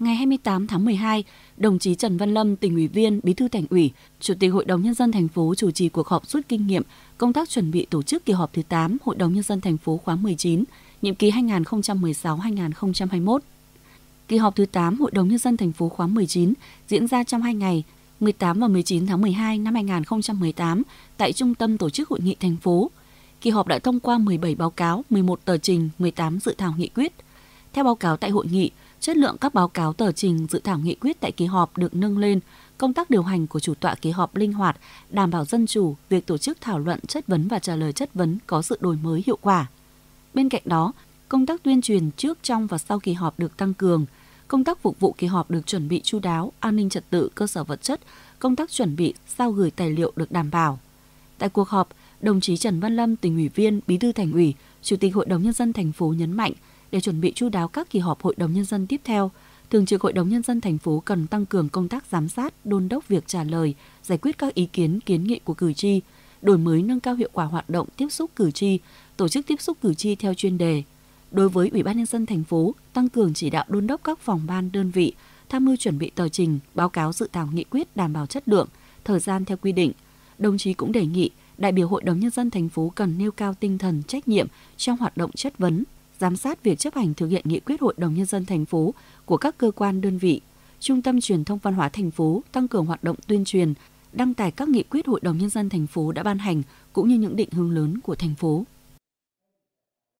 ngày 28 tháng 12, đồng chí Trần Văn Lâm, tỉnh ủy viên, bí thư thành ủy, chủ tịch Hội đồng nhân dân thành phố chủ trì cuộc họp rút kinh nghiệm công tác chuẩn bị tổ chức kỳ họp thứ 8 Hội đồng nhân dân thành phố khóa 19, nhiệm kỳ 2016-2021. Kỳ họp thứ 8 Hội đồng nhân dân thành phố khóa 19 diễn ra trong 2 ngày, 18 và 19 tháng 12 năm 2018 tại Trung tâm Tổ chức Hội nghị thành phố. Kỳ họp đã thông qua 17 báo cáo, 11 tờ trình, 18 dự thảo nghị quyết. Theo báo cáo tại hội nghị, chất lượng các báo cáo tờ trình dự thảo nghị quyết tại kỳ họp được nâng lên, công tác điều hành của chủ tọa kỳ họp linh hoạt, đảm bảo dân chủ, việc tổ chức thảo luận chất vấn và trả lời chất vấn có sự đổi mới hiệu quả. Bên cạnh đó, công tác tuyên truyền trước, trong và sau kỳ họp được tăng cường, công tác phục vụ kỳ họp được chuẩn bị chu đáo, an ninh trật tự, cơ sở vật chất, công tác chuẩn bị sao gửi tài liệu được đảm bảo. Tại cuộc họp, đồng chí Trần Văn Lâm, tỉnh ủy viên, bí thư thành ủy, chủ tịch hội đồng nhân dân thành phố nhấn mạnh – để chuẩn bị chu đáo các kỳ họp Hội đồng nhân dân tiếp theo, Thường trực Hội đồng nhân dân thành phố cần tăng cường công tác giám sát, đôn đốc việc trả lời, giải quyết các ý kiến kiến nghị của cử tri, đổi mới nâng cao hiệu quả hoạt động tiếp xúc cử tri, tổ chức tiếp xúc cử tri theo chuyên đề. Đối với Ủy ban nhân dân thành phố, tăng cường chỉ đạo đôn đốc các phòng ban đơn vị tham mưu chuẩn bị tờ trình, báo cáo dự thảo nghị quyết đảm bảo chất lượng, thời gian theo quy định. Đồng chí cũng đề nghị đại biểu Hội đồng nhân dân thành phố cần nêu cao tinh thần trách nhiệm trong hoạt động chất vấn, giám sát việc chấp hành thực hiện nghị quyết Hội đồng Nhân dân thành phố của các cơ quan đơn vị. Trung tâm Truyền thông Văn hóa thành phố tăng cường hoạt động tuyên truyền, đăng tải các nghị quyết Hội đồng Nhân dân thành phố đã ban hành cũng như những định hướng lớn của thành phố.